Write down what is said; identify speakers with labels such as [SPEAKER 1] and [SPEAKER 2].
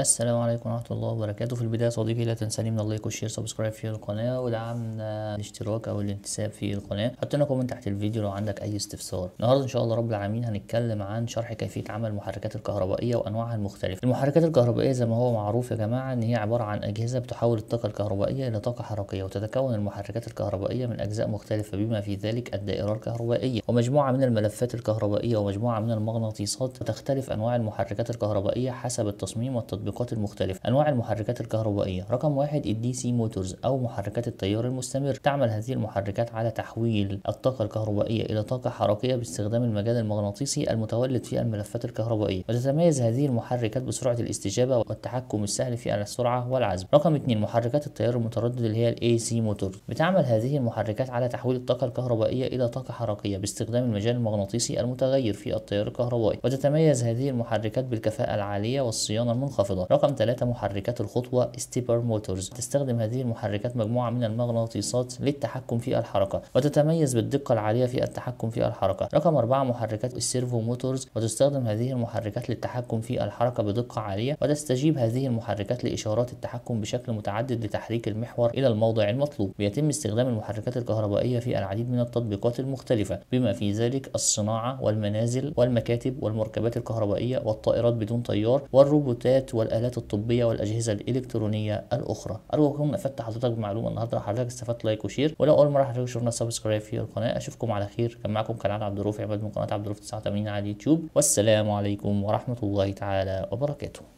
[SPEAKER 1] السلام عليكم ورحمة الله وبركاته في البداية صديقي لا تنساني من اللايك والشير سبسكرايب في القناة ودعمنا الاشتراك او الانتساب في القناة حط لنا كومنت تحت الفيديو لو عندك اي استفسار النهاردة ان شاء الله رب العالمين هنتكلم عن شرح كيفية عمل المحركات الكهربائية وانواعها المختلفة المحركات الكهربائية زي ما هو معروف يا جماعة ان هي عبارة عن اجهزة بتحول الطاقة الكهربائية الى طاقة حركية وتتكون المحركات الكهربائية من اجزاء مختلفة بما في ذلك الدائرة الكهربائية ومجموعة من الملفات الكهربائية ومجموعة من المغناطيسات تختلف انواع المحركات الكهربائية حسب التصميم والتطبيق التطبيقات المختلفة أنواع المحركات الكهربائية رقم واحد الدي سي موتورز أو محركات التيار المستمر تعمل هذه المحركات على تحويل الطاقة الكهربائية إلى طاقة حركية باستخدام المجال المغناطيسي المتولد في الملفات الكهربائية وتتميز هذه المحركات بسرعة الاستجابة والتحكم السهل في السرعة والعزم رقم اثنين محركات التيار المتردد اللي هي الاي سي موتور بتعمل هذه المحركات على تحويل الطاقة الكهربائية إلى طاقة حركية باستخدام المجال المغناطيسي المتغير في التيار الكهربائي وتتميز هذه المحركات بالكفاءة العالية والصيانة المنخفضة الرياضة رقم 3 محركات الخطوة ستيبر موتورز تستخدم هذه المحركات مجموعة من المغناطيسات للتحكم في الحركة وتتميز بالدقة العالية في التحكم في الحركة رقم 4 محركات السيرفو موتورز وتستخدم هذه المحركات للتحكم في الحركة بدقة عالية وتستجيب هذه المحركات لإشارات التحكم بشكل متعدد لتحريك المحور إلى الموضع المطلوب بيتم استخدام المحركات الكهربائية في العديد من التطبيقات المختلفة بما في ذلك الصناعة والمنازل والمكاتب والمركبات الكهربائية والطائرات بدون طيار والروبوتات والآلات الطبية والأجهزة الإلكترونية الأخرى أرجو أكون أفدت حضرتك بمعلومة النهاردة حضرتك استفدت لايك وشير ولو أول مرة حضرتك شفنا سبسكرايب في القناة أشوفكم على خير كان معكم قناة عبد الرؤوف عباد من قناة عبد الرؤوف 89 على اليوتيوب والسلام عليكم ورحمة الله تعالى وبركاته